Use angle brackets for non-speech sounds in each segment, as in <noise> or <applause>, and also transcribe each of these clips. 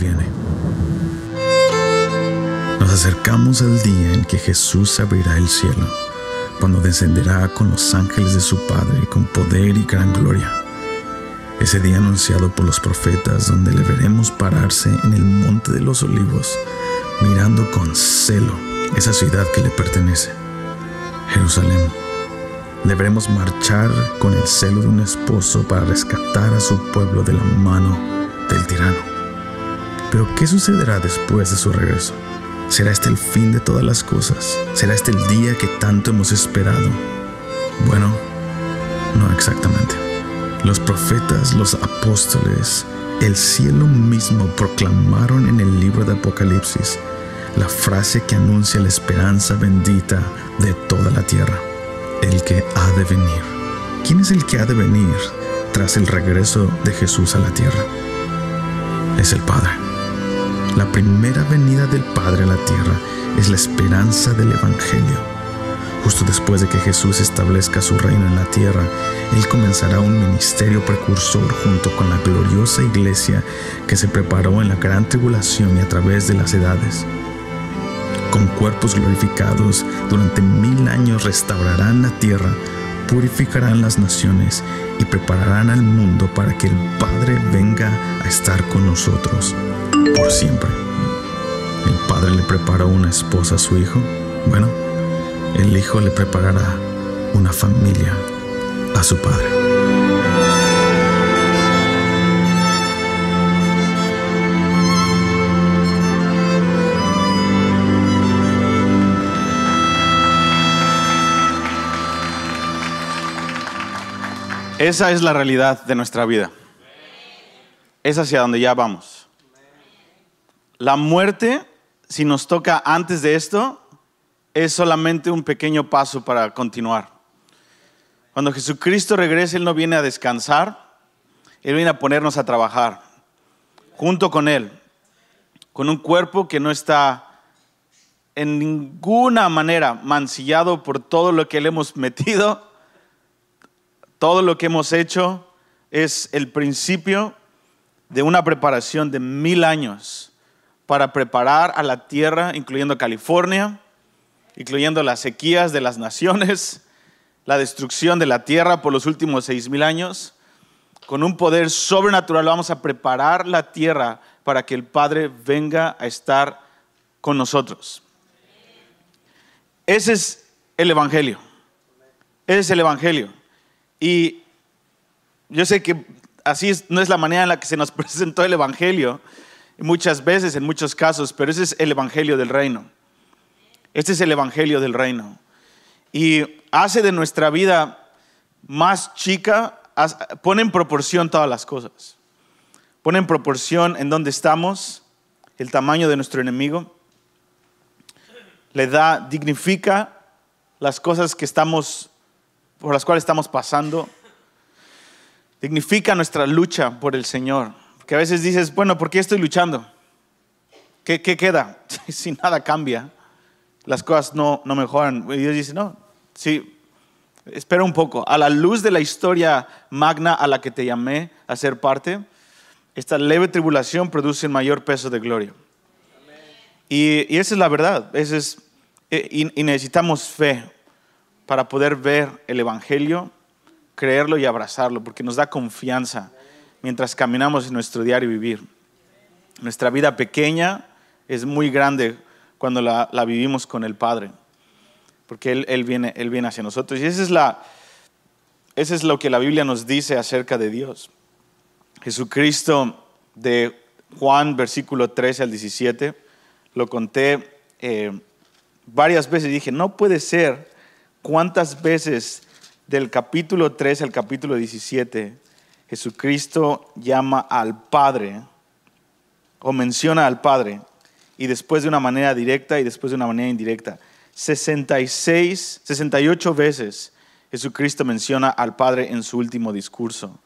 viene. Nos acercamos al día en que Jesús abrirá el cielo, cuando descenderá con los ángeles de su Padre con poder y gran gloria. Ese día anunciado por los profetas, donde le veremos pararse en el monte de los olivos, mirando con celo esa ciudad que le pertenece, Jerusalén. veremos marchar con el celo de un esposo para rescatar a su pueblo de la mano del tirano. Pero ¿qué sucederá después de su regreso? ¿Será este el fin de todas las cosas? ¿Será este el día que tanto hemos esperado? Bueno, no exactamente. Los profetas, los apóstoles, el cielo mismo proclamaron en el libro de Apocalipsis la frase que anuncia la esperanza bendita de toda la tierra, el que ha de venir. ¿Quién es el que ha de venir tras el regreso de Jesús a la tierra? Es el Padre. La primera venida del Padre a la tierra es la esperanza del Evangelio. Justo después de que Jesús establezca su reino en la tierra, Él comenzará un ministerio precursor junto con la gloriosa iglesia que se preparó en la gran tribulación y a través de las edades con cuerpos glorificados, durante mil años restaurarán la tierra, purificarán las naciones y prepararán al mundo para que el Padre venga a estar con nosotros por siempre. El padre le preparó una esposa a su hijo. Bueno, el hijo le preparará una familia a su padre. Esa es la realidad de nuestra vida. Es hacia donde ya vamos la muerte, si nos toca antes de esto, es solamente un pequeño paso para continuar. Cuando Jesucristo regrese, Él no viene a descansar, Él viene a ponernos a trabajar, junto con Él, con un cuerpo que no está en ninguna manera mancillado por todo lo que le hemos metido, todo lo que hemos hecho, es el principio de una preparación de mil años para preparar a la tierra, incluyendo California, incluyendo las sequías de las naciones, la destrucción de la tierra por los últimos seis mil años. Con un poder sobrenatural vamos a preparar la tierra para que el Padre venga a estar con nosotros. Ese es el Evangelio. Ese es el Evangelio. Y yo sé que así no es la manera en la que se nos <laughs> presentó el Evangelio, muchas veces, en muchos casos, pero ese es el Evangelio del Reino. Este es el Evangelio del Reino. Y hace de nuestra vida más chica, pone en proporción todas las cosas. Pone en proporción en dónde estamos, el tamaño de nuestro enemigo. Le da, dignifica las cosas que estamos, por las cuales estamos pasando. Dignifica nuestra lucha por el Señor que a veces dices, bueno, ¿por qué estoy luchando? ¿Qué, queda? <laughs> si nada cambia, las cosas no, mejoran. Y Dios dice, no, sí, espera un poco. A la luz de la historia magna a la que te llamé a ser parte, esta leve tribulación produce el mayor peso de gloria. Y, esa es la verdad. Eh, y necesitamos fe para poder ver el Evangelio, creerlo y abrazarlo, porque nos da confianza mientras caminamos en nuestro diario vivir. Nuestra vida pequeña es muy grande cuando la, la vivimos con el Padre, porque él, él, viene, él viene hacia nosotros. Y esa es la, eso es lo que la Biblia nos dice acerca de Dios. Jesucristo de Juan, versículo 13 al 17, lo conté eh, varias veces dije, no puede ser cuántas veces del capítulo 13 al capítulo 17 Jesucristo llama al Padre o menciona al Padre y después de una manera directa y después de una manera indirecta. 66, 68 veces Jesucristo menciona al Padre en su último discurso.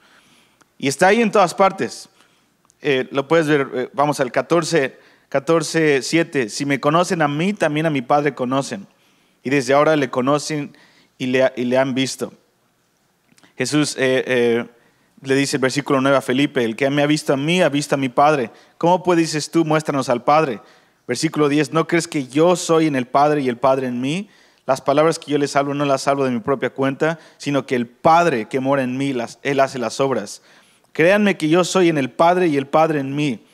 Y está ahí en todas partes. Eh, lo puedes ver, eh, vamos al 14, 14, 7. Si me conocen a mí, también a mi Padre conocen. Y desde ahora le conocen y le, y le han visto. Jesús eh, le dice el versículo 9 a Felipe, el que me ha visto a mí, ha visto a mi Padre. ¿Cómo puedes, dices tú, muéstranos al Padre? Versículo 10, ¿no crees que yo soy en el Padre y el Padre en mí? Las palabras que yo les salvo, no las salvo de mi propia cuenta, sino que el Padre que mora en mí, las, Él hace las obras. Créanme que yo soy en el Padre y el Padre en mí.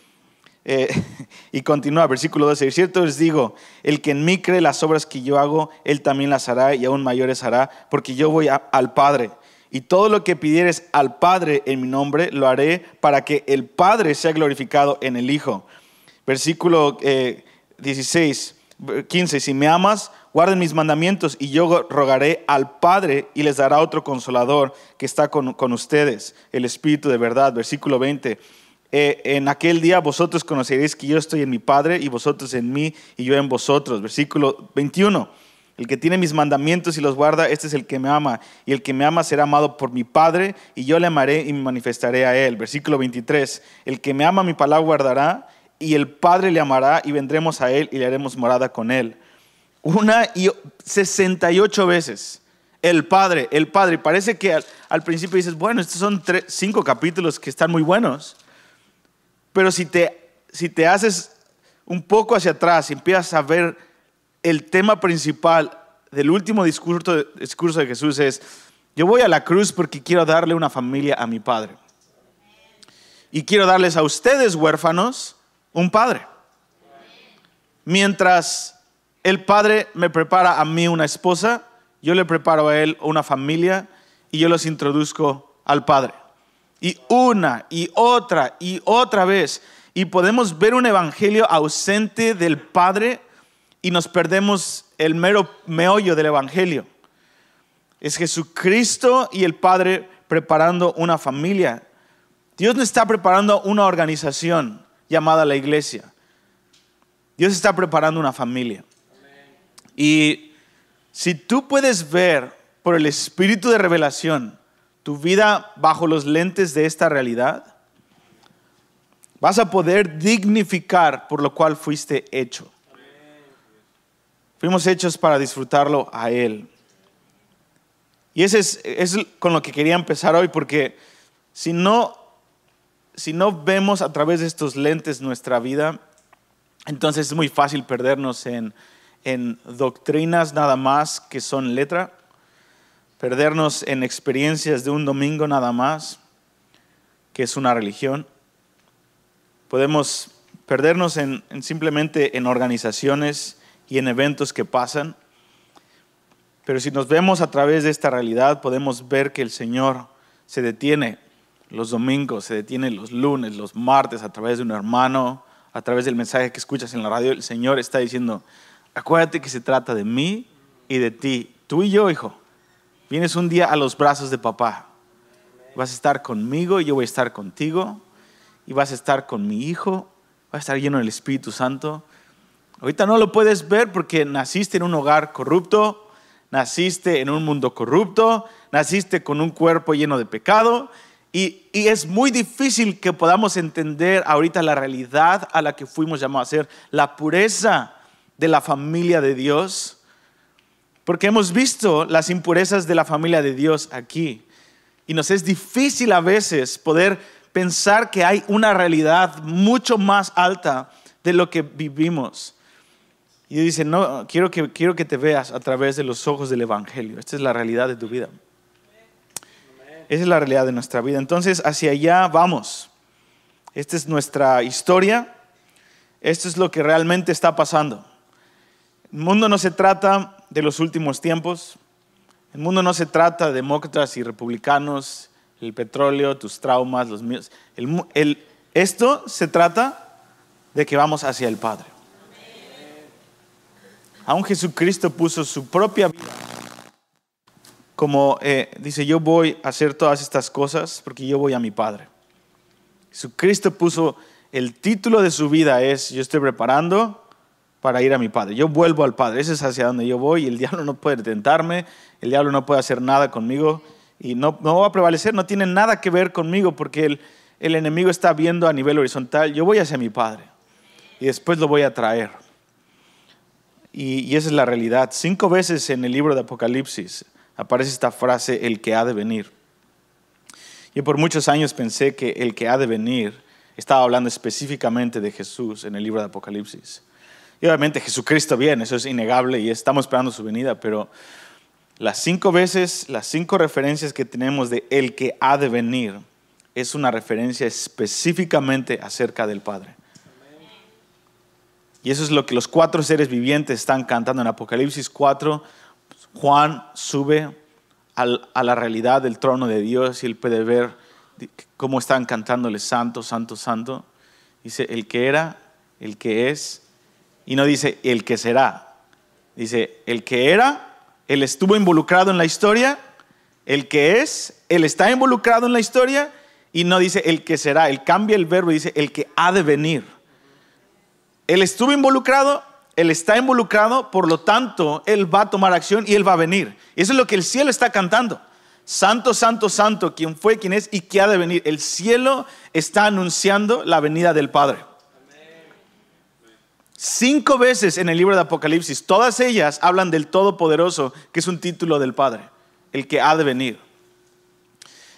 Eh, <laughs> y continúa, versículo 12, cierto les digo, el que en mí cree las obras que yo hago, Él también las hará y aún mayores hará, porque yo voy al Padre. Y todo lo que pidieres al Padre en mi nombre, lo haré para que el Padre sea glorificado en el Hijo. Versículo 16, eh, 15, si me amas, guarden mis mandamientos y yo rogaré al Padre y les dará otro consolador que está con, ustedes, el Espíritu de verdad. Versículo 20. Eh, en aquel día vosotros conoceréis que yo estoy en mi Padre y vosotros en mí y yo en vosotros. Versículo 21 el que tiene mis mandamientos y los guarda, este es el que me ama. Y el que me ama será amado por mi Padre, y yo le amaré y me manifestaré a él. Versículo 23. El que me ama mi palabra guardará, y el Padre le amará, y vendremos a él y le haremos morada con él. Una y 68 veces. El Padre, el Padre. Parece que al, principio dices, bueno, estos son cinco capítulos que están muy buenos. Pero si te, si te haces un poco hacia atrás y empiezas a ver el tema principal del último discurso, de Jesús es, yo voy a la cruz porque quiero darle una familia a mi padre. Y quiero darles a ustedes, huérfanos, un padre. Mientras el padre me prepara a mí una esposa, yo le preparo a él una familia y yo los introduzco al padre. Y una y otra y otra vez. Y podemos ver un evangelio ausente del padre y nos perdemos el mero meollo del Evangelio. Es Jesucristo y el Padre preparando una familia. Dios no está preparando una organización llamada la iglesia. Dios está preparando una familia. Y si tú puedes ver por el espíritu de revelación tu vida bajo los lentes de esta realidad, vas a poder dignificar por lo cual fuiste hecho. Fuimos hechos para disfrutarlo a Él. Y ese es, con lo que quería empezar hoy, porque si no, si no vemos a través de estos lentes nuestra vida, entonces es muy fácil perdernos en, doctrinas nada más que son letra, perdernos en experiencias de un domingo nada más, que es una religión. Podemos perdernos en simplemente en organizaciones, y en eventos que pasan. Pero si nos vemos a través de esta realidad, podemos ver que el Señor se detiene los domingos, se detiene los lunes, los martes, a través de un hermano, a través del mensaje que escuchas en la radio. El Señor está diciendo, acuérdate que se trata de mí y de ti, tú y yo, hijo. Vienes un día a los brazos de papá. Vas a estar conmigo, y yo voy a estar contigo, y vas a estar con mi hijo, vas a estar lleno del Espíritu Santo Ahorita no lo puedes ver porque naciste en un hogar corrupto, naciste en un mundo corrupto, naciste con un cuerpo lleno de pecado y, es muy difícil que podamos entender ahorita la realidad a la que fuimos llamados a ser, la pureza de la familia de Dios, porque hemos visto las impurezas de la familia de Dios aquí y nos es difícil a veces poder pensar que hay una realidad mucho más alta de lo que vivimos. Y dice, no, quiero que, quiero que te veas a través de los ojos del Evangelio. Esta es la realidad de tu vida. Esa es la realidad de nuestra vida. Entonces, hacia allá vamos. Esta es nuestra historia. Esto es lo que realmente está pasando. El mundo no se trata de los últimos tiempos. El mundo no se trata de demócratas y republicanos, el petróleo, tus traumas, los míos. esto se trata de que vamos hacia el Padre aún Jesucristo puso su propia vida. Como eh, dice, yo voy a hacer todas estas cosas porque yo voy a mi Padre. Jesucristo puso el título de su vida es, yo estoy preparando para ir a mi Padre. Yo vuelvo al Padre, ese es hacia donde yo voy el <laughs> diablo no puede tentarme, el diablo no puede hacer nada conmigo y no, va a prevalecer, no tiene nada que ver conmigo porque el, el enemigo está viendo a nivel horizontal, yo voy hacia mi Padre y después lo voy a traer. Y, esa es la realidad. Cinco veces en el libro de Apocalipsis aparece esta frase, el que ha de venir. Y por muchos años pensé que el que ha de venir estaba hablando específicamente de Jesús en el libro de Apocalipsis. Y obviamente Jesucristo viene, eso es innegable y estamos esperando su venida, pero las cinco veces, las cinco referencias que tenemos de el que ha de venir es una referencia específicamente acerca del Padre. Y eso es lo que los cuatro seres vivientes están cantando en Apocalipsis 4. Juan sube a la realidad del trono de Dios y él puede ver cómo están cantándole santo, santo, santo. Dice, el que era, el que es, y no dice el que será. Dice, el que era, él estuvo involucrado en la historia, el que es, él está involucrado en la historia, y no dice el que será, él cambia el verbo y dice el que ha de venir. Él estuvo involucrado, él está involucrado, por lo tanto, él va a tomar acción y él va a venir. Eso es lo que el cielo está cantando. Santo, santo, santo, quien fue, quien es y que ha de venir. El cielo está anunciando la venida del Padre. Cinco veces en el libro de Apocalipsis, todas ellas hablan del Todopoderoso, que es un título del Padre, el que ha de venir.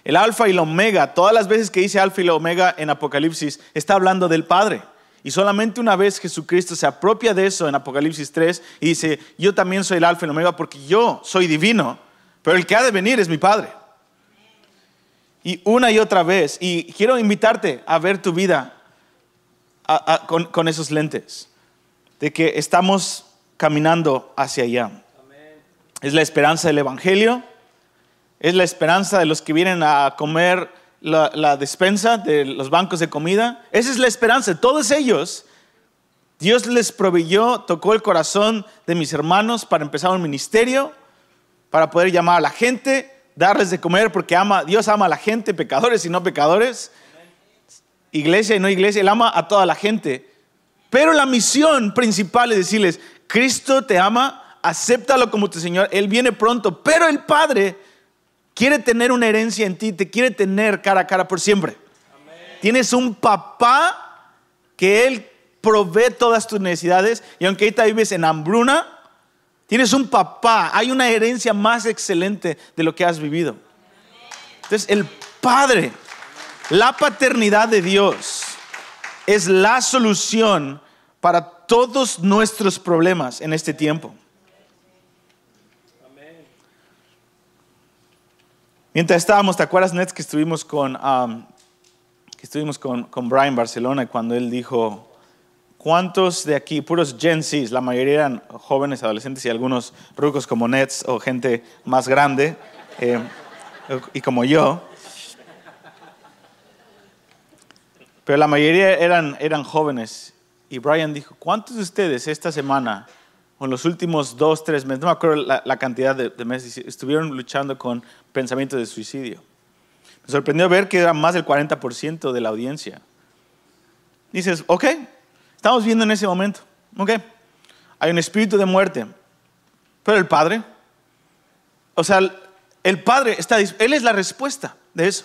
El Alfa y el Omega, todas las veces que dice Alfa y el Omega en Apocalipsis, está hablando del Padre. Y solamente una vez Jesucristo se apropia de eso en Apocalipsis 3 y dice, yo también soy el alfa y el omega porque yo soy divino, pero el que ha de venir es mi Padre. Y una y otra vez, y quiero invitarte a ver tu vida con, con esos lentes, de que estamos caminando hacia allá. Es la esperanza del Evangelio, es la esperanza de los que vienen a comer la, despensa de los bancos de comida. Esa es la esperanza. de Todos ellos, Dios les proveyó, tocó el corazón de mis hermanos para empezar un ministerio, para poder llamar a la gente, darles de comer, porque ama, Dios ama a la gente, pecadores y no pecadores, iglesia y no iglesia, Él ama a toda la gente. Pero la misión principal es decirles, Cristo te ama, acéptalo como tu Señor, Él viene pronto, pero el Padre quiere tener una herencia en ti, te quiere tener cara a cara por siempre. Tienes un papá que Él provee todas tus necesidades y aunque ahorita vives en hambruna, Tienes un papá, hay una herencia más excelente de lo que has vivido. Entonces, el Padre, la paternidad de Dios es la solución para todos nuestros problemas en este tiempo. Mientras estábamos, ¿te acuerdas, Nets, que estuvimos con, um, que estuvimos con, Brian Barcelona cuando él dijo, ¿cuántos de aquí, puros Gen Zs, la mayoría eran jóvenes, adolescentes y algunos rucos como Nets o gente más grande eh, y como yo? Pero la mayoría eran, eran jóvenes. Y Brian dijo, ¿cuántos de ustedes esta semana o en los últimos dos, tres meses, no me acuerdo la, cantidad de, meses, estuvieron luchando con pensamientos de suicidio. Me sorprendió ver que era más del 40% de la audiencia. Dices, ok, estamos viendo en ese momento, ok, hay un espíritu de muerte, pero el Padre, o sea, el Padre está, Él es la respuesta de eso.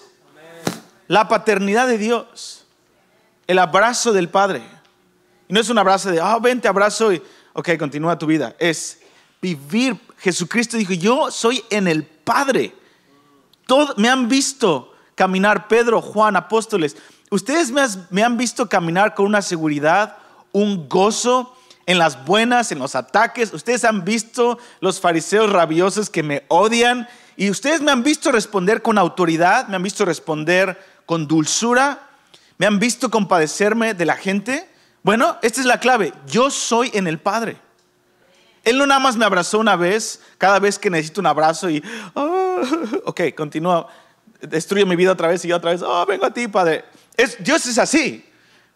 La paternidad de Dios, el abrazo del Padre. Y no es un abrazo de, ah, oh, ven, abrazo y ok, continúa tu vida. Es vivir. Jesucristo dijo, yo soy en el Padre. Todo, me han visto caminar Pedro, Juan, apóstoles. Ustedes me han visto caminar con una seguridad, un gozo en las buenas, en los ataques. Ustedes han visto los fariseos rabiosos que me odian. Y ustedes me han visto responder con autoridad, me han visto responder con dulzura, me han visto compadecerme de la gente. Bueno, esta es la clave. Yo soy en el Padre. Él no nada más me abrazó una vez, cada vez que necesito un abrazo y, ah, <laughs> ok, continúa, destruye mi vida otra vez y yo otra vez, oh, vengo a ti, Padre. Es, Dios es así.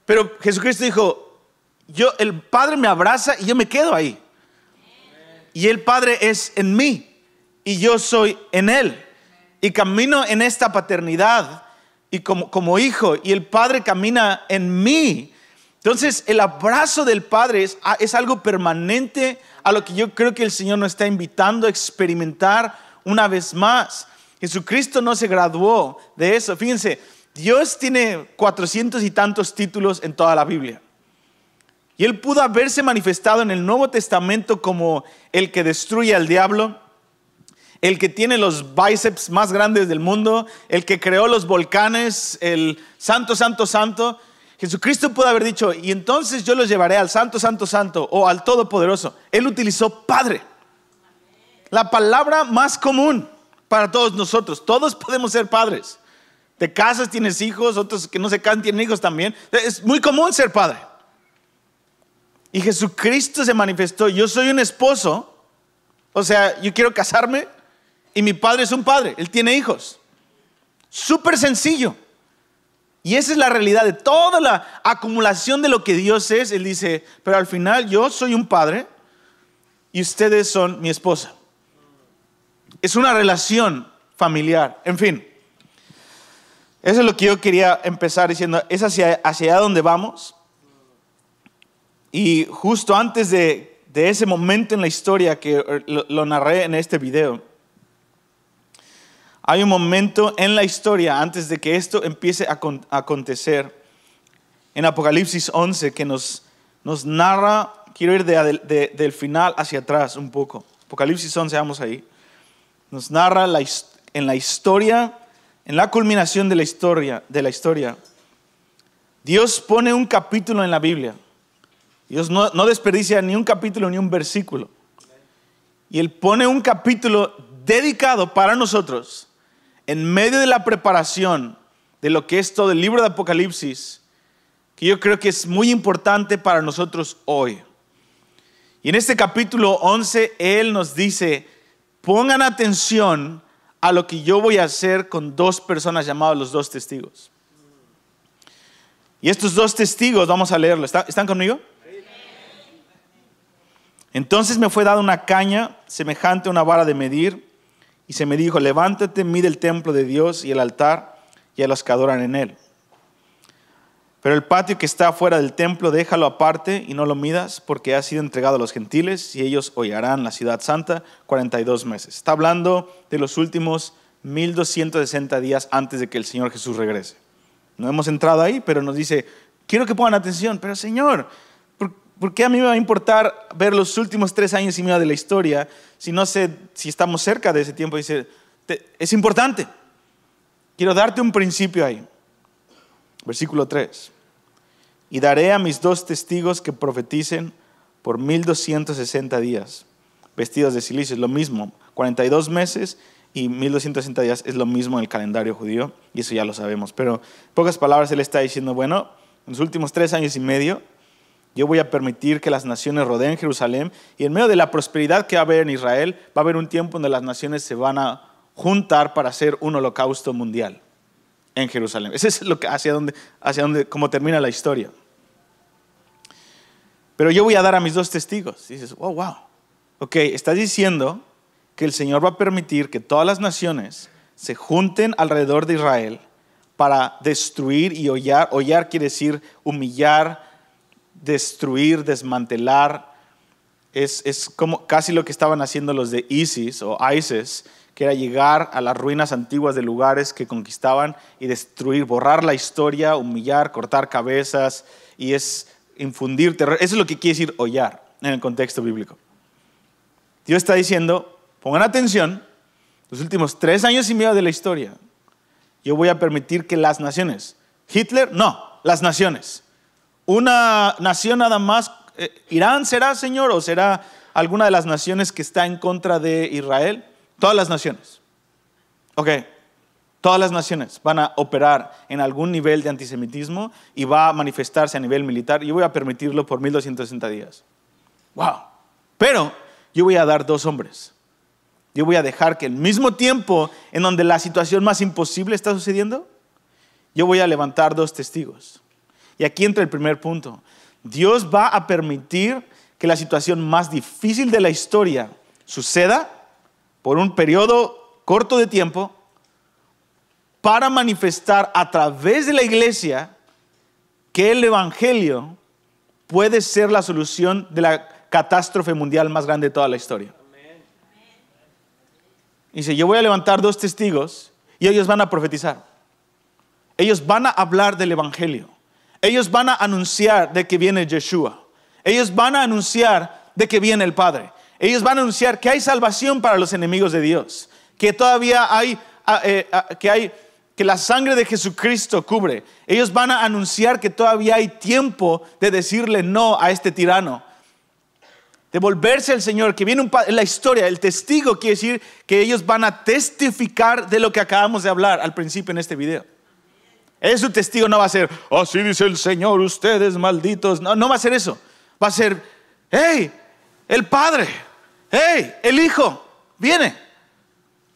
Pero Jesucristo dijo, yo, el Padre me abraza y yo me quedo ahí. Y el Padre es en mí y yo soy en Él. Y camino en esta paternidad y como, como hijo y el Padre camina en mí entonces, el abrazo del Padre ah, es, algo permanente a lo que yo creo que el Señor nos está invitando a experimentar una vez más. Jesucristo no se graduó de eso. Fíjense, Dios tiene cuatrocientos y tantos títulos en toda la Biblia. Y él pudo haberse manifestado en el Nuevo Testamento como el que destruye al diablo, el que tiene los bíceps más grandes del mundo, el que creó los volcanes, el santo, santo, santo. Jesucristo pudo haber dicho, y entonces yo los llevaré al Santo, Santo, Santo o al Todopoderoso. Él utilizó Padre, la palabra más común para todos nosotros. Todos podemos ser padres. Te casas, tienes hijos, otros que no se casan tienen hijos también. Es muy común ser padre. Y Jesucristo se manifestó, yo soy un esposo, o sea, yo quiero casarme y mi padre es un padre, él tiene hijos. Súper sencillo. Y esa es la realidad de toda la acumulación de lo que Dios es. Él dice, pero al final yo soy un padre y ustedes son mi esposa. Es una relación familiar. En fin, eso es lo que yo quería empezar diciendo. Es hacia, allá donde vamos. Y justo antes de, ese momento en la historia que lo narré en este video, hay un momento en la historia antes de que esto empiece a, acontecer. En Apocalipsis 11 que nos, nos narra, quiero ir del final hacia atrás un poco. Apocalipsis 11, vamos ahí. Nos narra la, en la historia, en la culminación de la historia, de la historia. Dios pone un capítulo en la Biblia. Dios no, no desperdicia ni un capítulo ni un versículo. Y Él pone un capítulo dedicado para nosotros en medio de la preparación de lo que es todo el libro de Apocalipsis, que yo creo que es muy importante para nosotros hoy. Y en este capítulo 11, Él nos dice, pongan atención a lo que yo voy a hacer con dos personas llamadas los dos testigos. Y estos dos testigos, vamos a leerlo, ¿están, conmigo? Entonces me fue dada una caña semejante a una vara de medir y se me dijo, levántate, mide el templo de Dios y el altar y a los que adoran en él. Pero el patio que está fuera del templo, déjalo aparte y no lo midas, porque ha sido entregado a los gentiles y ellos hollarán la ciudad santa 42 meses. Está hablando de los últimos 1260 días antes de que el Señor Jesús regrese. No hemos entrado ahí, pero nos dice, quiero que pongan atención, pero Señor, ¿Por qué a mí me va a importar ver los últimos tres años y medio de la historia si no sé si estamos cerca de ese tiempo? Dice, es importante. Quiero darte un principio ahí. Versículo 3. Y daré a mis dos testigos que profeticen por 1260 días, vestidos de silicio, es lo mismo. 42 meses y 1260 días es lo mismo en el calendario judío, y eso ya lo sabemos. Pero en pocas palabras, él está diciendo, bueno, en los últimos tres años y medio yo voy a permitir que las naciones rodeen Jerusalén y en medio de la prosperidad que va a haber en Israel, va a haber un tiempo donde las naciones se van a juntar para hacer un holocausto mundial en Jerusalén. Ese es lo hacia donde, hacia como termina la historia. Pero yo voy a dar a mis dos testigos. dices, wow, oh, wow. Ok, estás diciendo que el Señor va a permitir que todas las naciones se junten alrededor de Israel para destruir y hollar. Hollar quiere decir humillar, destruir, desmantelar. Es, como casi lo que estaban haciendo los de ISIS o ISIS, que era llegar a las ruinas antiguas de lugares que conquistaban y destruir, borrar la historia, humillar, cortar cabezas y es infundir terror. Eso es lo que quiere decir hollar en el contexto bíblico. Dios está diciendo, pongan atención, los últimos tres años y medio de la historia, yo voy a permitir que las naciones, Hitler, no, las naciones, una nación nada más, eh, Irán será, Señor, o será alguna de las naciones que está en contra de Israel? Todas las naciones. Ok, todas las naciones van a operar en algún nivel de antisemitismo y va a manifestarse a nivel militar. Yo voy a permitirlo por 1260 días. Wow. Pero yo voy a dar dos hombres. Yo voy a dejar que al mismo tiempo en donde la situación más imposible está sucediendo, yo voy a levantar dos testigos. Y aquí entra el primer punto. Dios va a permitir que la situación más difícil de la historia suceda por un periodo corto de tiempo para manifestar a través de la iglesia que el Evangelio puede ser la solución de la catástrofe mundial más grande de toda la historia. Dice, yo voy a levantar dos testigos y ellos van a profetizar. Ellos van a hablar del Evangelio. Ellos van a anunciar de que viene Yeshua. Ellos van a anunciar de que viene el Padre. Ellos van a anunciar que hay salvación para los enemigos de Dios, que todavía hay, ah, eh, ah, que la sangre de Jesucristo cubre. Ellos van a anunciar que todavía hay tiempo de decirle no a este tirano, de volverse al Señor, que viene un, la historia, el testigo quiere decir que ellos van a testificar de lo que acabamos de hablar al principio en este video su testigo no va a ser, así dice el Señor, ustedes malditos. No, no va a ser eso. Va a ser, hey, el Padre, hey, el Hijo, viene.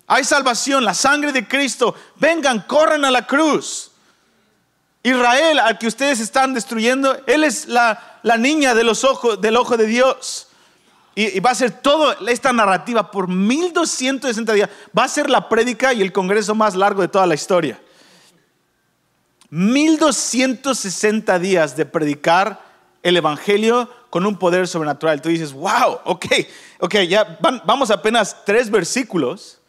Hay salvación, la sangre de Cristo. Vengan, corran a la cruz. Israel, al que ustedes están destruyendo, él es la, niña de los ojos, del ojo de Dios. Y, y, va a ser toda esta narrativa por 1260 días. Va a ser la prédica y el congreso más largo de toda la historia. 1260 días de predicar el Evangelio con un poder sobrenatural. Tú dices, wow, ok, ok, ya vamos apenas tres versículos.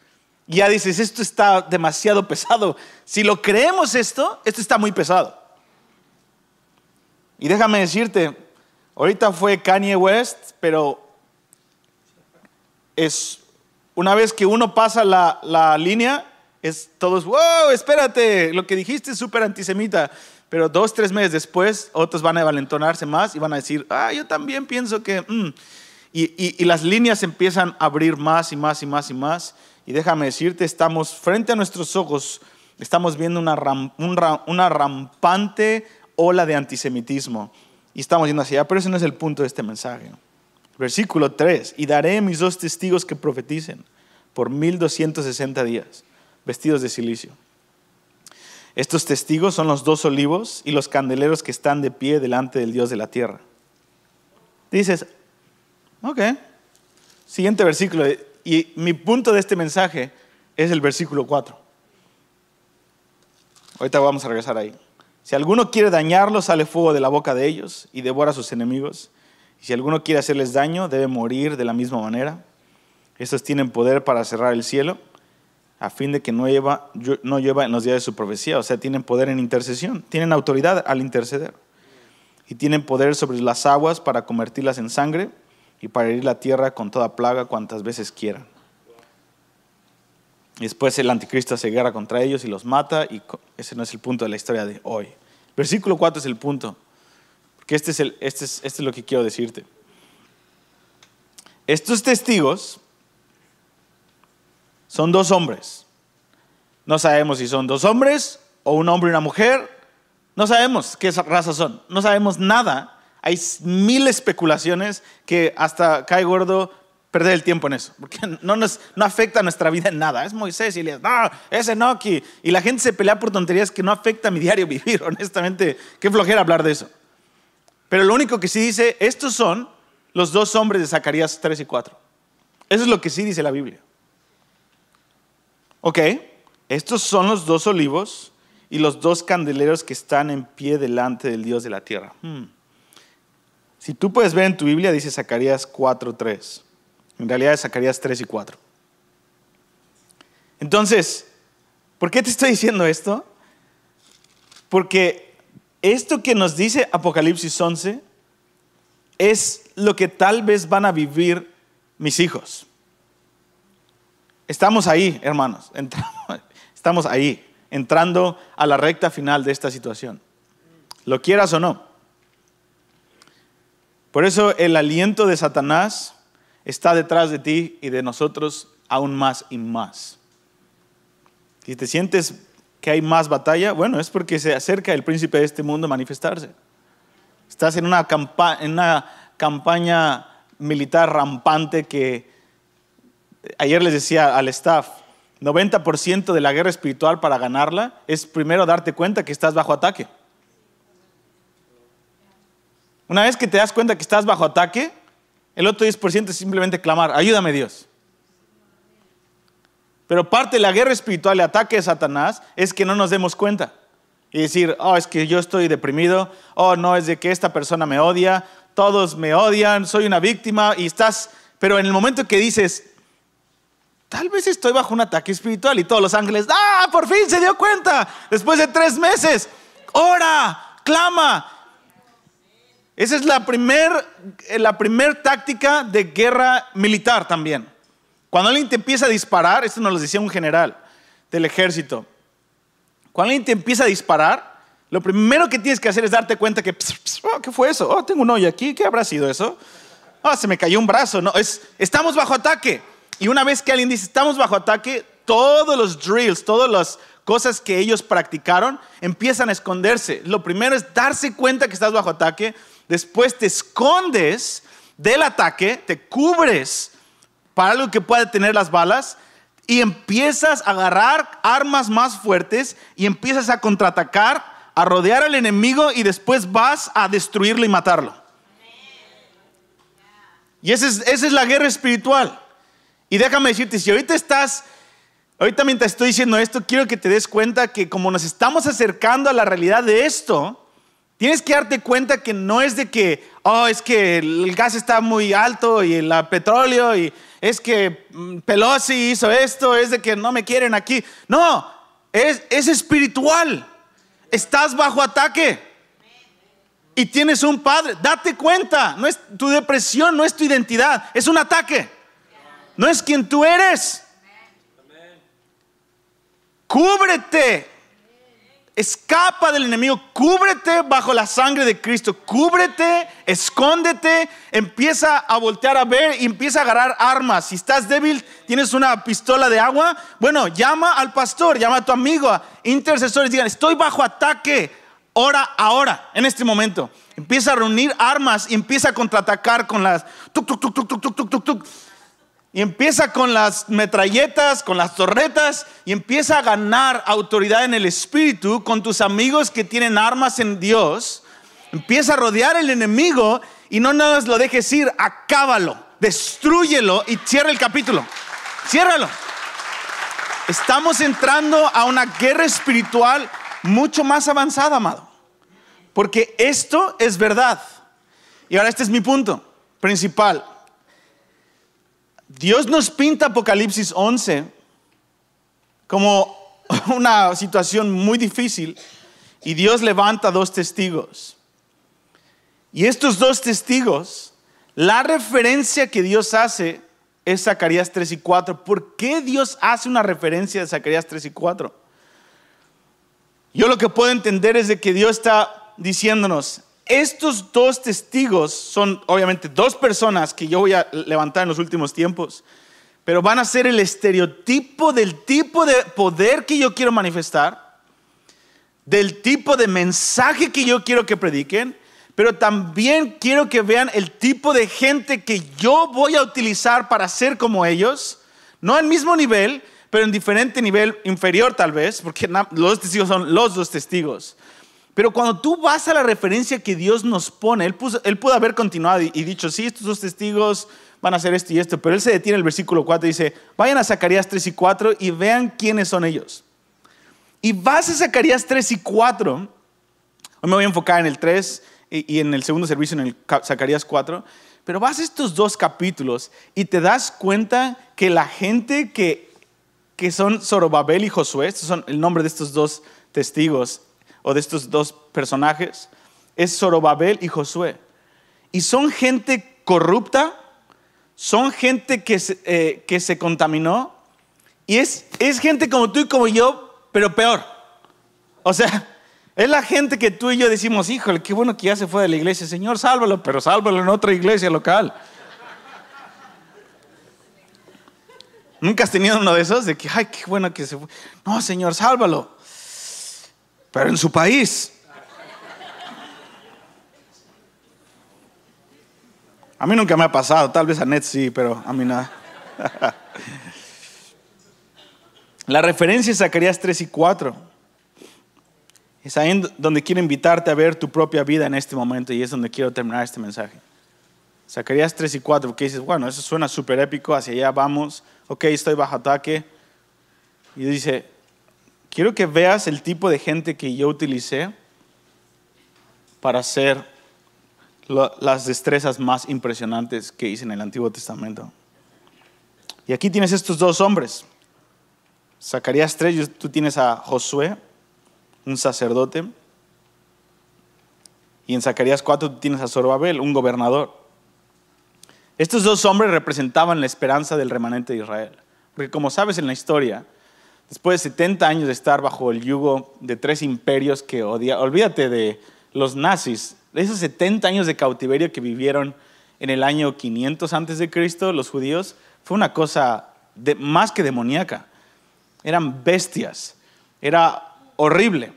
Y ya dices, esto está demasiado pesado. Si lo creemos esto, esto está muy pesado. Y déjame decirte, ahorita fue Kanye West, pero es una vez que uno pasa la, la línea, es todos, wow, espérate, lo que dijiste es súper antisemita. Pero dos, tres meses después, otros van a valentonarse más y van a decir, ah, yo también pienso que... Mm". Y, y, las líneas empiezan a abrir más y más y más y más. Y déjame decirte, estamos frente a nuestros ojos, estamos viendo una, rampante ola de antisemitismo. Y estamos yendo hacia allá, pero ese no es el punto de este mensaje. Versículo 3, y daré mis dos testigos que profeticen por 1260 días vestidos de silicio. Estos testigos son los dos olivos y los candeleros que están de pie delante del Dios de la tierra. Dices, ok, siguiente versículo. Y mi punto de este mensaje es el versículo 4. Ahorita vamos a regresar ahí. Si alguno quiere dañarlos, sale fuego de la boca de ellos y devora a sus enemigos. Y si alguno quiere hacerles daño, debe morir de la misma manera. Estos tienen poder para cerrar el cielo a fin de que no lleva, no lleva en los días de su profecía. O sea, tienen poder en intercesión, tienen autoridad al interceder. Y tienen poder sobre las aguas para convertirlas en sangre y para herir la tierra con toda plaga cuantas veces quieran. Después el anticristo se guerra contra ellos y los mata, y ese no es el punto de la historia de hoy. Versículo 4 es el punto, porque este es, el, este este es lo que quiero decirte. Estos testigos son dos hombres. No sabemos si son dos hombres o un hombre y una mujer. No sabemos qué raza son. No sabemos nada. Hay mil especulaciones que hasta cae gordo perder el tiempo en eso, porque <laughs> no, nos, no afecta a nuestra vida en nada. Es Moisés y dice, no, es Enoki. Y la gente se pelea por tonterías que no afecta a mi diario <laughs> vivir, honestamente. Qué flojera hablar de eso. Pero lo único que sí dice, estos son los dos hombres de Zacarías 3 y 4. Eso es lo que sí dice la Biblia. Ok, estos son los dos olivos y los dos candeleros que están en pie delante del Dios de la tierra. Hmm. Si tú puedes ver en tu Biblia, dice Zacarías 4.3. En realidad es Zacarías 3 y 4. Entonces, ¿por qué te estoy diciendo esto? Porque esto que nos dice Apocalipsis 11 es lo que tal vez van a vivir mis hijos. Estamos ahí, hermanos, <laughs> estamos ahí, entrando a la recta final de esta situación, lo quieras o no. Por eso el aliento de Satanás está detrás de ti y de nosotros aún más y más. Si te sientes que hay más batalla, bueno, es porque se acerca el príncipe de este mundo a manifestarse. Estás en una, en una campaña militar rampante que ayer les decía al staff, 90% de la guerra espiritual para ganarla es primero darte cuenta que estás bajo ataque. Una vez que te das cuenta que estás bajo ataque, el otro 10% es simplemente clamar, ayúdame Dios. Pero parte de la guerra espiritual, el ataque de Satanás, es que no nos demos cuenta. Y decir, oh, es que yo estoy deprimido, oh, no, es de que esta persona me odia, todos me odian, soy una víctima, y estás, pero en el momento que dices, tal vez estoy bajo un ataque espiritual y todos los ángeles, ah, por fin se dio cuenta, después de tres meses, ora, clama. Esa es la primera eh, la primer táctica de guerra militar también. Cuando alguien te empieza a disparar, esto nos lo decía un general del ejército, cuando alguien te empieza a disparar, lo primero que tienes que hacer es darte cuenta que, oh, ¿qué fue eso? Oh, tengo un hoyo aquí, ¿qué habrá sido eso? Ah, oh, se me cayó un brazo. No, es, estamos bajo ataque. Y una vez que alguien dice, estamos bajo ataque, todos los drills, todas las cosas que ellos practicaron, empiezan a esconderse. Lo primero es darse cuenta que estás bajo ataque, después te escondes del ataque, te cubres para algo que pueda tener las balas y empiezas a agarrar armas más fuertes y empiezas a contraatacar, a rodear al enemigo y después vas a destruirlo y matarlo. Y esa es, esa es la guerra espiritual. Y déjame decirte, si ahorita estás, ahorita te estoy diciendo esto, quiero que te des cuenta que como nos estamos acercando a la realidad de esto, tienes que darte cuenta que no es de que, oh, es que el gas está muy alto y el petróleo y es que mm, Pelosi hizo esto, es de que no me quieren aquí. No, es, es espiritual. Estás bajo ataque y tienes un padre. Date cuenta, no es, tu depresión no es tu identidad, es un ataque no es quien tú eres. Cúbrete. Escapa del enemigo, cúbrete bajo la sangre de Cristo, cúbrete, escóndete, empieza a voltear a ver y empieza a agarrar armas. Si estás débil, tienes una pistola de agua, bueno, llama al pastor, llama a tu amigo, a intercesores, digan, estoy bajo ataque, ahora, ahora, en este momento. Empieza a reunir armas y empieza a contraatacar con las... Y empieza con las metralletas, con las torretas, y empieza a ganar autoridad en el espíritu con tus amigos que tienen armas en Dios. Empieza a rodear el enemigo y no nos lo dejes ir, acábalo, destruyelo y cierra el capítulo. Ciérralo. Estamos entrando a una guerra espiritual mucho más avanzada, amado. Porque esto es verdad. Y ahora este es mi punto principal. Dios nos pinta Apocalipsis 11 como <laughs> una situación muy difícil y Dios levanta dos testigos. Y estos dos testigos, la referencia que Dios hace es Zacarías 3 y 4. ¿Por qué Dios hace una referencia de Zacarías 3 y 4? Yo lo que puedo entender es de que Dios está diciéndonos, estos dos testigos son obviamente dos personas que yo voy a levantar en los últimos tiempos, pero van a ser el estereotipo del tipo de poder que yo quiero manifestar, del tipo de mensaje que yo quiero que prediquen, pero también quiero que vean el tipo de gente que yo voy a utilizar para ser como ellos, no al mismo nivel, pero en diferente nivel inferior tal vez, porque los testigos son los dos testigos. Pero cuando tú vas a la referencia que Dios nos pone, él, pudo haber continuado y, dicho, sí, estos dos testigos van a hacer esto y esto, pero él se detiene en el versículo 4 y dice, vayan a Zacarías 3 y 4 y vean quiénes son ellos. Y vas a Zacarías 3 y 4, hoy me voy a enfocar en el 3 y, en el segundo servicio en el Zacarías 4, pero vas a estos dos capítulos y te das cuenta que la gente que, que son Zorobabel y Josué, estos son el nombre de estos dos testigos, o de estos dos personajes es Zorobabel y Josué. Y son gente corrupta, son gente que se, eh, que se contaminó y es, es gente como tú y como yo, pero peor. O sea, es la gente que tú y yo decimos, híjole, qué bueno que ya se fue de la iglesia, Señor, sálvalo, pero sálvalo en otra iglesia local. ¿Nunca has tenido uno de esos? De que, ay, qué bueno que se fue. No, Señor, sálvalo pero en su país. A mí nunca me ha pasado, tal vez a Ned sí, pero a mí nada. <laughs> La referencia es Zacarías 3 y 4. Es ahí donde quiero invitarte a ver tu propia vida en este momento y es donde quiero terminar este mensaje. Zacarías 3 y 4, porque dices, bueno, eso suena súper épico, hacia allá vamos, ok, estoy bajo ataque. Y dice, Quiero que veas el tipo de gente que yo utilicé para hacer las destrezas más impresionantes que hice en el Antiguo Testamento. Y aquí tienes estos dos hombres. Zacarías 3, tú tienes a Josué, un sacerdote. Y en Zacarías 4 tú tienes a Zorobabel, un gobernador. Estos dos hombres representaban la esperanza del remanente de Israel. Porque como sabes en la historia, después de 70 años de estar bajo el yugo de tres imperios que odia, olvídate de los nazis, de esos 70 años de cautiverio que vivieron en el año 500 antes de Cristo los judíos, fue una cosa más que demoníaca. Eran bestias, era horrible.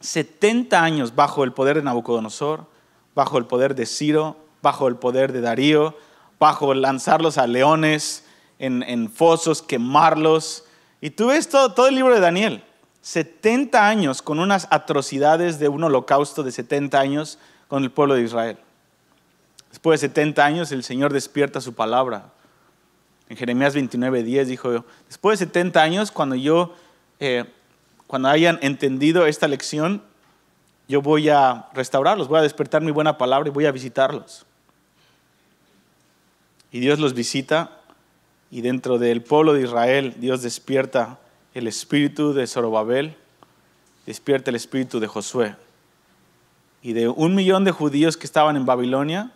70 años bajo el poder de Nabucodonosor, bajo el poder de Ciro, bajo el poder de Darío, bajo lanzarlos a leones en fosos, quemarlos, y tú ves todo, todo el libro de Daniel, 70 años con unas atrocidades de un holocausto de 70 años con el pueblo de Israel. Después de 70 años el Señor despierta su palabra. En Jeremías 29, 10 dijo, después de 70 años, cuando yo, eh, cuando hayan entendido esta lección, yo voy a restaurarlos, voy a despertar mi buena palabra y voy a visitarlos. Y Dios los visita y dentro del pueblo de Israel Dios despierta el espíritu de Zorobabel, despierta el espíritu de Josué. Y de un millón de judíos que estaban en Babilonia,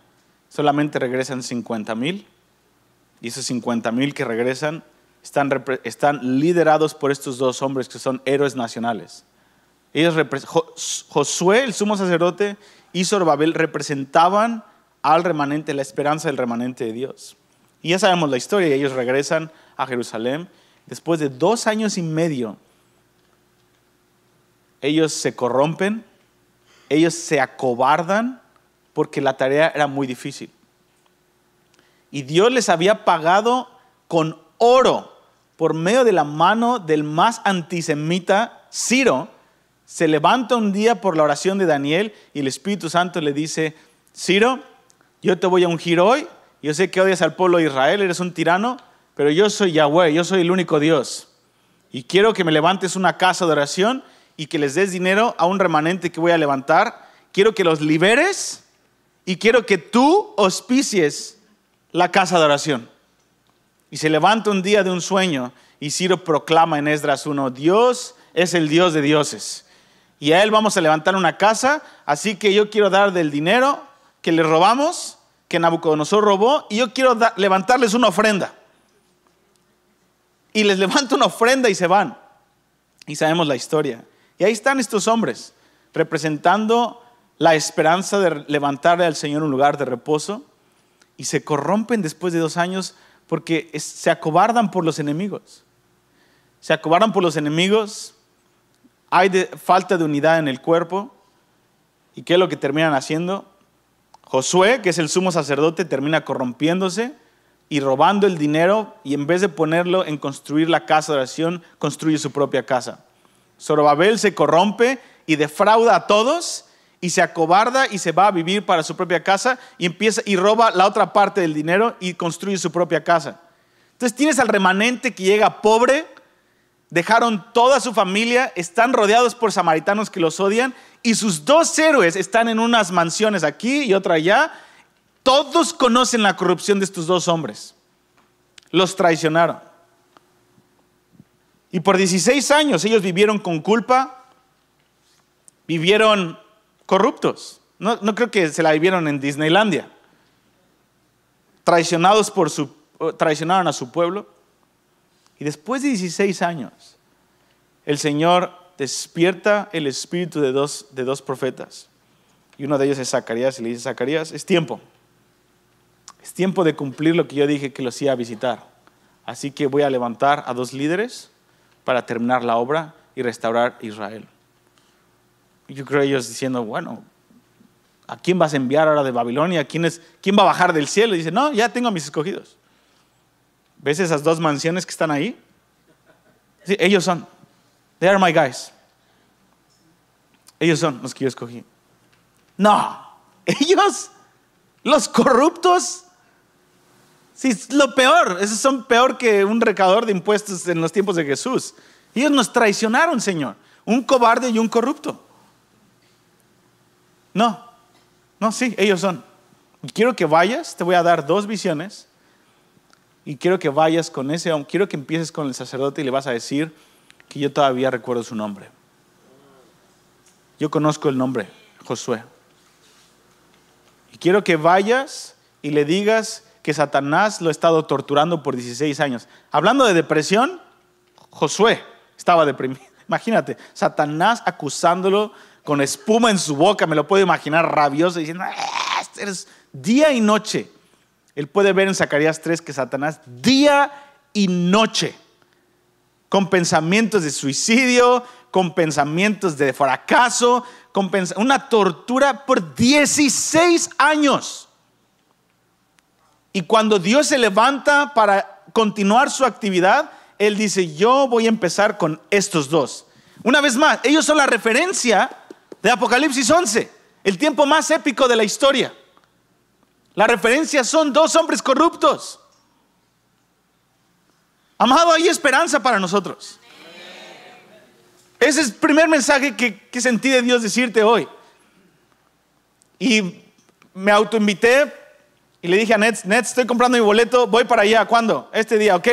solamente regresan 50 mil. Y esos 50 mil que regresan están, están, liderados por estos dos hombres que son héroes nacionales. Ellos Josué, el sumo sacerdote, y Zorobabel representaban al remanente, la esperanza del remanente de Dios. Y ya sabemos la historia, ellos regresan a Jerusalén. Después de dos años y medio, ellos se corrompen, ellos se acobardan porque la tarea era muy difícil. Y Dios les había pagado con oro por medio de la mano del más antisemita, Ciro, se levanta un día por la oración de Daniel y el Espíritu Santo le dice, Ciro, yo te voy a ungir hoy yo sé que odias al pueblo de Israel, eres un tirano, pero yo soy Yahweh, yo soy el único Dios. Y quiero que me levantes una casa de oración y que les des dinero a un remanente que voy a levantar. Quiero que los liberes y quiero que tú auspicies la casa de oración. Y se levanta un día de un sueño y Ciro proclama en Esdras 1, Dios es el Dios de dioses. Y a él vamos a levantar una casa, así que yo quiero dar del dinero que le robamos que Nabucodonosor robó y yo quiero levantarles una ofrenda. Y les <laughs> levanto una ofrenda y se van. Y sabemos la historia. Y ahí están estos hombres representando la esperanza de levantarle al Señor un lugar de reposo y se corrompen después de dos años porque se acobardan por los enemigos. Se acobardan por los enemigos, hay falta de unidad en el cuerpo. ¿Y qué es lo que terminan haciendo? Josué, que es el sumo sacerdote, termina corrompiéndose y robando el dinero y en vez de ponerlo en construir la casa de oración, construye su propia casa. Zorobabel se corrompe y defrauda a todos y se acobarda y se va a vivir para su propia casa y empieza y roba la otra parte del dinero y construye su propia casa. Entonces tienes al remanente que llega pobre, dejaron toda su familia, están rodeados por samaritanos que los odian y sus dos héroes están en unas mansiones aquí y otra allá. Todos conocen la corrupción de estos dos hombres. Los traicionaron. Y por 16 años ellos vivieron con culpa, vivieron corruptos. No, creo que se la vivieron en Disneylandia. Traicionados por su, traicionaron a su pueblo. Y después de 16 años, el Señor despierta el espíritu de dos, de dos profetas. Y uno de ellos es Zacarías y le dice, Zacarías, es tiempo. Es tiempo de cumplir lo que yo dije que los iba a visitar. Así que voy a levantar a dos líderes para terminar la obra y restaurar Israel. Yo creo ellos diciendo, bueno, ¿a quién vas a enviar ahora de Babilonia? ¿Quién, es, quién va a bajar del cielo? Y dice, no, ya tengo a mis escogidos. ¿Ves esas dos mansiones que están ahí? ellos son. They are my guys. Ellos son los que yo escogí. No, <laughs> ellos, los corruptos. Sí, lo peor. Esos son peor que un recador de impuestos en los tiempos de Jesús. Ellos nos traicionaron, Señor. Un cobarde y un corrupto. No, no, sí, ellos son. quiero que vayas, te voy a dar dos visiones. Y quiero que vayas con ese Quiero que empieces con el sacerdote y le vas a decir, que yo todavía recuerdo su nombre. Yo conozco el nombre, Josué. Y quiero que vayas y le digas que Satanás lo ha estado torturando por 16 años. Hablando de depresión, Josué estaba deprimido. <laughs> Imagínate, Satanás acusándolo con espuma en su boca, me lo puedo imaginar rabioso diciendo, ah, día y noche. Él puede ver en Zacarías 3 que Satanás día y noche con pensamientos de suicidio, con pensamientos de fracaso, una tortura por 16 años. Y cuando Dios se levanta para continuar su actividad, Él dice, yo voy a empezar con estos dos. Una vez más, ellos son la referencia de Apocalipsis 11, el tiempo más épico de la historia. La referencia son dos hombres corruptos Amado, hay esperanza para nosotros. Ese es el primer mensaje que, sentí de Dios decirte hoy. Y me autoinvité y le dije a Nets, Nets, estoy comprando mi boleto, voy para allá. ¿Cuándo? Este día, ok.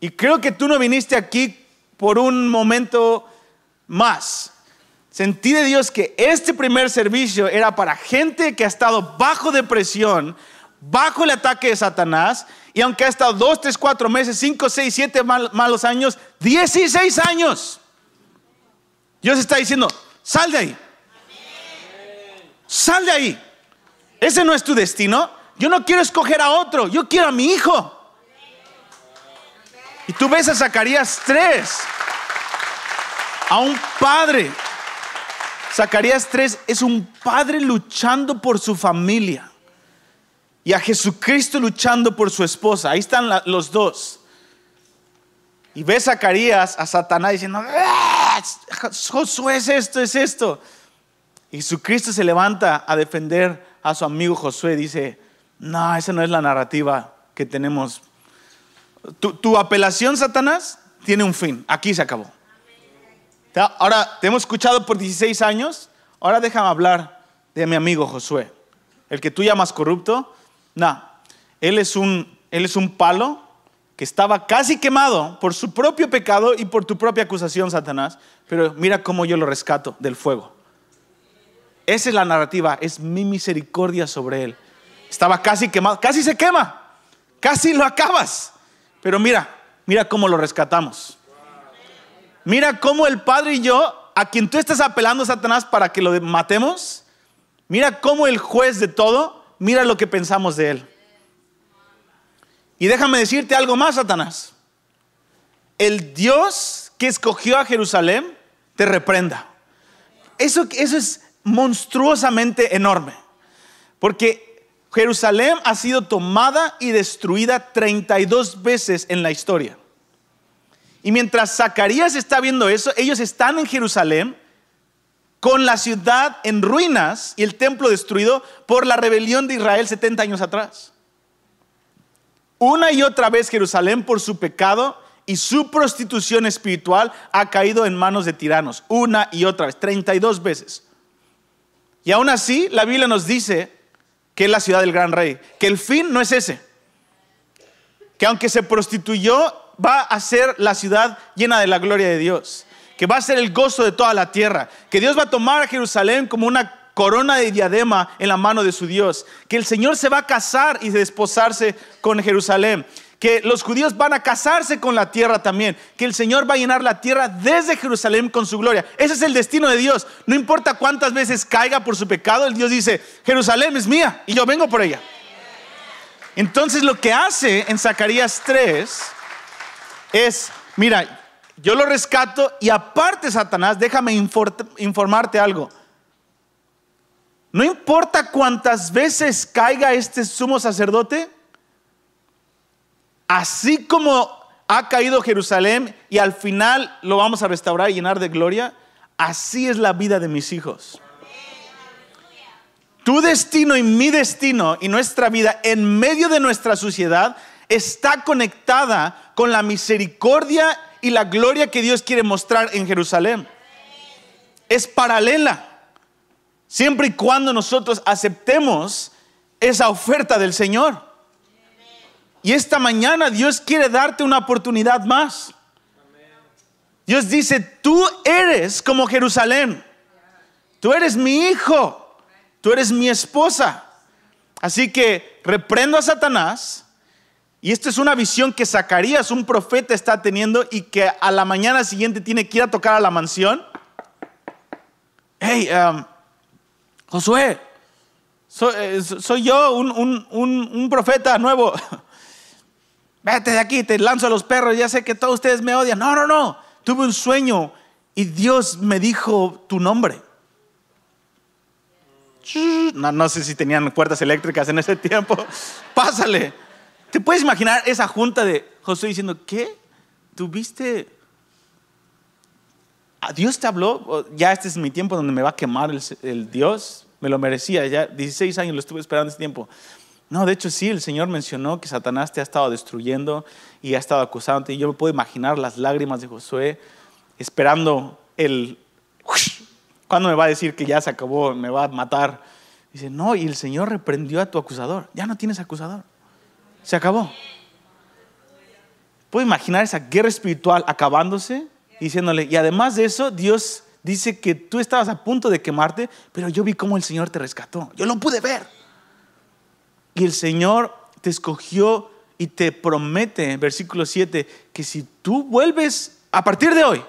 Y creo que tú no viniste aquí por un momento más. Sentí de Dios que este primer servicio era para gente que ha estado bajo depresión, bajo el ataque de Satanás. Y aunque ha estado 2, 3, 4 meses, cinco, seis, siete malos años, 16 años. Dios está diciendo, sal de ahí. Sal de ahí. Ese no es tu destino. Yo no quiero escoger a otro, yo quiero a mi hijo. Y tú ves a Zacarías 3, a un padre. Zacarías 3 es un padre luchando por su familia y a Jesucristo luchando por su esposa. Ahí están los dos. Y ve Zacarías a Satanás diciendo, Josué es esto, es esto. Y Jesucristo se levanta a defender a su amigo Josué. Dice, no, esa no es la narrativa que tenemos. Tu, tu apelación, Satanás, tiene un fin. Aquí se acabó. Ahora, te hemos escuchado por 16 años. Ahora déjame hablar de mi amigo Josué. El que tú llamas corrupto, no, él es un, él es un palo que estaba casi quemado por su propio pecado y por tu propia acusación, Satanás, pero mira cómo yo lo rescato del fuego. Esa es la narrativa, es mi misericordia sobre él. Estaba casi quemado, casi se quema, casi lo acabas, pero mira, mira cómo lo rescatamos. Mira cómo el Padre y yo, a quien tú estás apelando, Satanás, para que lo matemos, mira cómo el juez de todo mira lo que pensamos de él. Y déjame decirte algo más, Satanás. El Dios que escogió a Jerusalén te reprenda. Eso, es monstruosamente enorme. Porque Jerusalén ha sido tomada y destruida 32 veces en la historia. Y mientras Zacarías está viendo eso, ellos están en Jerusalén con la ciudad en ruinas y el templo destruido por la rebelión de Israel 70 años atrás. Una y otra vez Jerusalén por su pecado y su prostitución espiritual ha caído en manos de tiranos. Una y otra vez, 32 veces. Y aún así la Biblia nos dice que es la ciudad del gran rey, que el fin no es ese. Que aunque se prostituyó, va a ser la ciudad llena de la gloria de Dios que va a ser el gozo de toda la tierra, que Dios va a tomar a Jerusalén como una corona de diadema en la mano de su Dios, que el Señor se va a casar y desposarse con Jerusalén, que los judíos van a casarse con la tierra también, que el Señor va a llenar la tierra desde Jerusalén con su gloria. Ese es el destino de Dios. No importa cuántas veces caiga por su pecado, el Dios dice, Jerusalén es mía y yo vengo por ella. Entonces lo que hace en Zacarías 3 es, mira, yo lo rescato y aparte, Satanás, déjame informarte algo. No importa cuántas veces caiga este sumo sacerdote, así como ha caído Jerusalén y al final lo vamos a restaurar y llenar de gloria, así es la vida de mis hijos. Tu destino y mi destino y nuestra vida en medio de nuestra sociedad está conectada con la misericordia y la gloria que Dios quiere mostrar en Jerusalén. Es paralela. Siempre y cuando nosotros aceptemos esa oferta del Señor. Y esta mañana Dios quiere darte una oportunidad más. Dios dice, tú eres como Jerusalén. Tú eres mi hijo. Tú eres mi esposa. Así que reprendo a Satanás y esta es una visión que Zacarías, un profeta, está teniendo y que a la mañana siguiente tiene que ir a tocar a la mansión. Hey, um, Josué, eh, soy, yo un, profeta nuevo. <laughs> Vete de aquí, te lanzo a los perros, ya sé que todos ustedes me odian. No, no, no, tuve un sueño y Dios me dijo tu nombre. No, no sé si tenían cuerdas eléctricas en ese tiempo. <laughs> Pásale. ¿Te puedes imaginar esa junta de Josué diciendo, ¿qué? ¿Tuviste... Ah, Dios te habló? Ya este es mi tiempo donde me va a quemar el, Dios. Me lo merecía, ya 16 años lo estuve esperando ese tiempo. No, de hecho sí, el Señor mencionó que Satanás te ha estado destruyendo y ha estado acusándote. Y yo me puedo imaginar las lágrimas de Josué esperando el... ¿Cuándo me va a decir que ya se acabó, me va a matar? Dice, no, y el Señor reprendió a tu acusador. Ya no tienes acusador. Se acabó. ¿Puedo imaginar esa guerra espiritual acabándose? Diciéndole, y además de eso, Dios dice que tú estabas a punto de quemarte, pero yo vi cómo el Señor te rescató. Yo lo pude ver. Y el Señor te escogió y te promete, en versículo 7, que si tú vuelves a partir de hoy,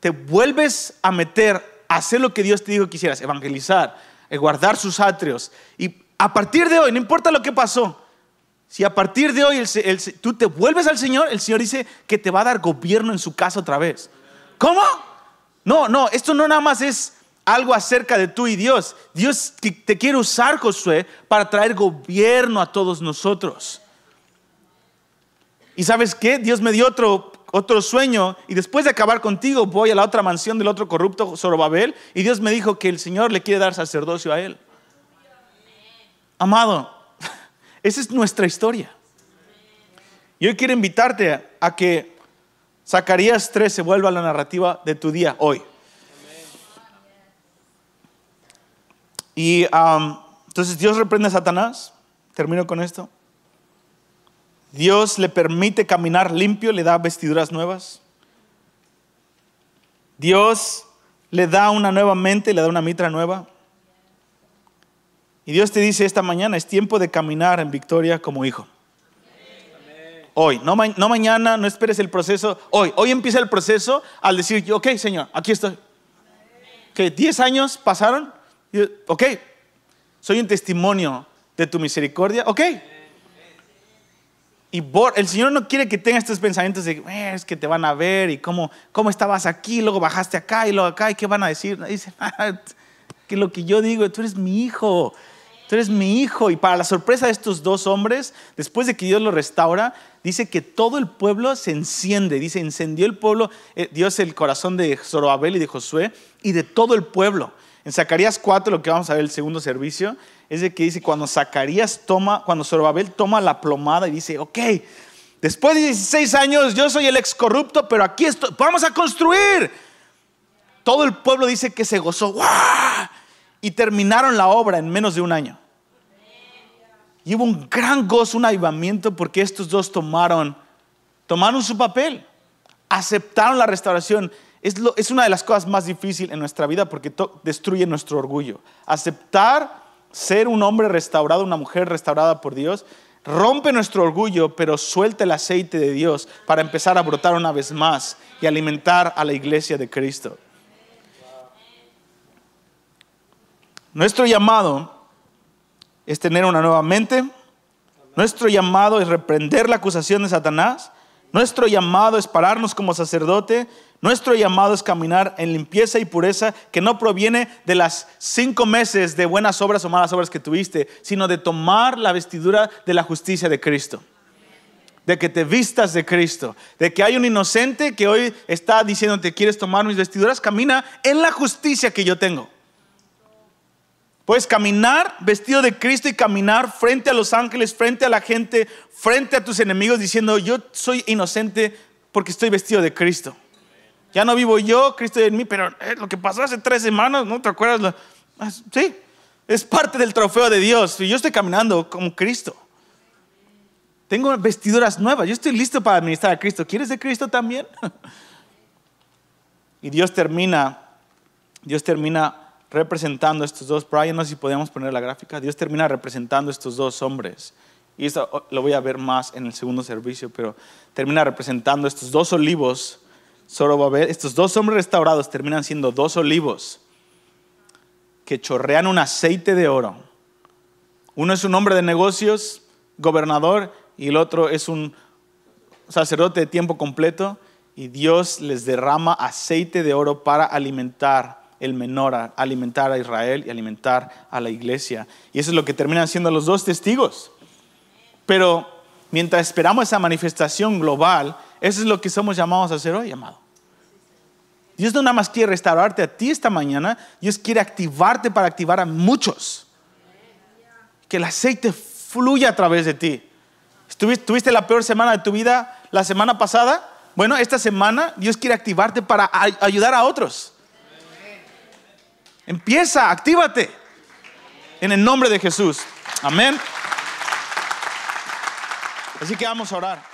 te vuelves a meter a hacer lo que Dios te dijo que hicieras, evangelizar, eh, guardar sus atrios y a partir de hoy, no importa lo que pasó, si a partir de hoy tú te vuelves al Señor, el Señor dice que te va a dar gobierno en su casa otra vez. ¿Cómo? No, no, esto no nada más es algo acerca de tú y Dios. Dios te quiere usar, Josué, para traer gobierno a todos nosotros. ¿Y sabes qué? Dios me dio otro, otro sueño y después de acabar contigo voy a la otra mansión del otro corrupto, Zorobabel, y Dios me dijo que el Señor le quiere dar sacerdocio a él. Amado, esa es nuestra historia. hoy quiero invitarte a que Zacarías 3 se vuelva la narrativa de tu día hoy. Y entonces Dios reprende a Satanás. Termino con esto. Dios le permite caminar limpio, le da vestiduras nuevas. Dios le da una nueva mente, le da una mitra nueva. Y Dios te dice esta mañana, es tiempo de caminar en victoria como hijo. Hoy, no, no mañana, no esperes el proceso. Hoy, hoy empieza el proceso al decir, ok, Señor, aquí estoy. Que 10 años pasaron, ok, soy un testimonio de tu misericordia, ok. Y el Señor no quiere que tengas estos pensamientos de, eh, es que te van a ver y cómo, cómo estabas aquí, luego bajaste acá y luego acá y qué van a decir. Dice, <laughs> ah, que lo que yo digo, tú eres mi hijo, Tú eres mi hijo. Y para la sorpresa de estos dos hombres, después de que Dios lo restaura, dice que todo el pueblo se enciende. Dice, encendió el pueblo, eh, Dios el corazón de Zorobabel y de Josué y de todo el pueblo. En Zacarías 4, lo que vamos a ver el segundo servicio, es de que dice, cuando Zacarías toma, cuando Zorobabel toma la plomada y dice, ok, después de 16 años yo soy el ex corrupto pero aquí estoy, vamos a construir. Todo el pueblo dice que se gozó y terminaron la obra en menos de un año. Y hubo un gran gozo, un avivamiento, porque estos dos tomaron, tomaron su papel, aceptaron la restauración. Es, una de las cosas más difíciles en nuestra vida porque destruye nuestro orgullo. Aceptar ser un hombre restaurado, una mujer restaurada por Dios, rompe nuestro orgullo, pero suelta el aceite de Dios para empezar a brotar una vez más y alimentar a la iglesia de Cristo. Nuestro llamado es tener una nueva mente. Nuestro llamado es reprender la acusación de Satanás. Nuestro llamado es pararnos como sacerdote. Nuestro llamado es caminar en limpieza y pureza que no proviene de las cinco meses de buenas obras o malas obras que tuviste, sino de tomar la vestidura de la justicia de Cristo de que te vistas de Cristo, de que hay un inocente que hoy está diciendo que ¿quieres tomar mis vestiduras? Camina en la justicia que yo tengo. Puedes caminar vestido de Cristo y caminar frente a los ángeles, frente a la gente, frente a tus enemigos, diciendo, yo soy inocente porque estoy vestido de Cristo. Ya no vivo yo, Cristo en mí, pero lo que pasó hace tres semanas, ¿no te acuerdas? Ah, sí, es parte del trofeo de Dios. Y yo estoy caminando como Cristo. Tengo vestiduras nuevas. Yo estoy listo para administrar a Cristo. ¿Quieres de Cristo también? <laughs> Y Dios termina, Dios termina representando a estos dos. Brian, no sé si podíamos poner la gráfica. Dios termina representando a estos dos hombres. Y esto oh, lo voy a ver más en el segundo servicio, pero termina representando estos dos olivos. Solo va a ver, estos dos hombres restaurados terminan siendo dos olivos que chorrean un aceite de oro. Uno es un hombre de negocios, gobernador, y el otro es un sacerdote de tiempo completo. Y Dios les derrama aceite de oro para alimentar el menor a alimentar a Israel y alimentar a la iglesia. Y eso es lo que terminan siendo los dos testigos. Pero mientras esperamos esa manifestación global, eso es lo que somos llamados a hacer hoy, amado. Dios no nada más quiere restaurarte a ti esta mañana, Dios quiere activarte para activar a muchos. Que el aceite fluya a través de ti. ¿Tuviste la peor semana de tu vida la semana pasada? Bueno, esta semana Dios quiere activarte para ayudar a otros. Empieza, actívate. En el nombre de Jesús. Amén. Así que vamos a orar.